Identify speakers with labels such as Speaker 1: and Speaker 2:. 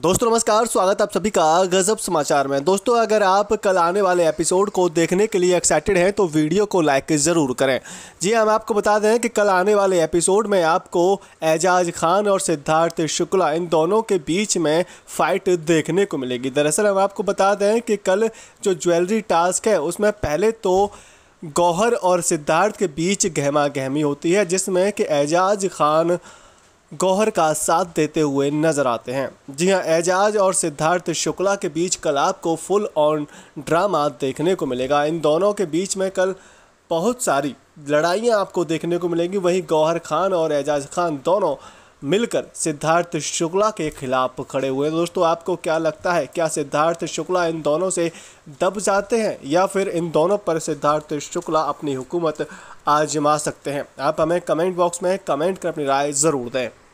Speaker 1: दोस्तों नमस्कार स्वागत आप सभी का गजब समाचार में दोस्तों अगर आप कल आने वाले एपिसोड को देखने के लिए एक्साइटेड हैं तो वीडियो को लाइक ज़रूर करें जी हाँ, हम आपको बता दें कि कल आने वाले एपिसोड में आपको एजाज खान और सिद्धार्थ शुक्ला इन दोनों के बीच में फाइट देखने को मिलेगी दरअसल हम आपको बता दें कि कल जो ज्वेलरी टास्क है उसमें पहले तो गौहर और सिद्धार्थ के बीच गहमा गहमी होती है जिसमें कि एजाज खान गौहर का साथ देते हुए नजर आते हैं जी हां एजाज और सिद्धार्थ शुक्ला के बीच कल आपको फुल ऑन ड्रामा देखने को मिलेगा इन दोनों के बीच में कल बहुत सारी लड़ाइयाँ आपको देखने को मिलेंगी वहीं गौहर खान और एजाज खान दोनों मिलकर सिद्धार्थ शुक्ला के खिलाफ खड़े हुए दोस्तों आपको क्या लगता है क्या सिद्धार्थ शुक्ला इन दोनों से दब जाते हैं या फिर इन दोनों पर सिद्धार्थ शुक्ला अपनी हुकूमत आजमा सकते हैं आप हमें कमेंट बॉक्स में कमेंट कर अपनी राय ज़रूर दें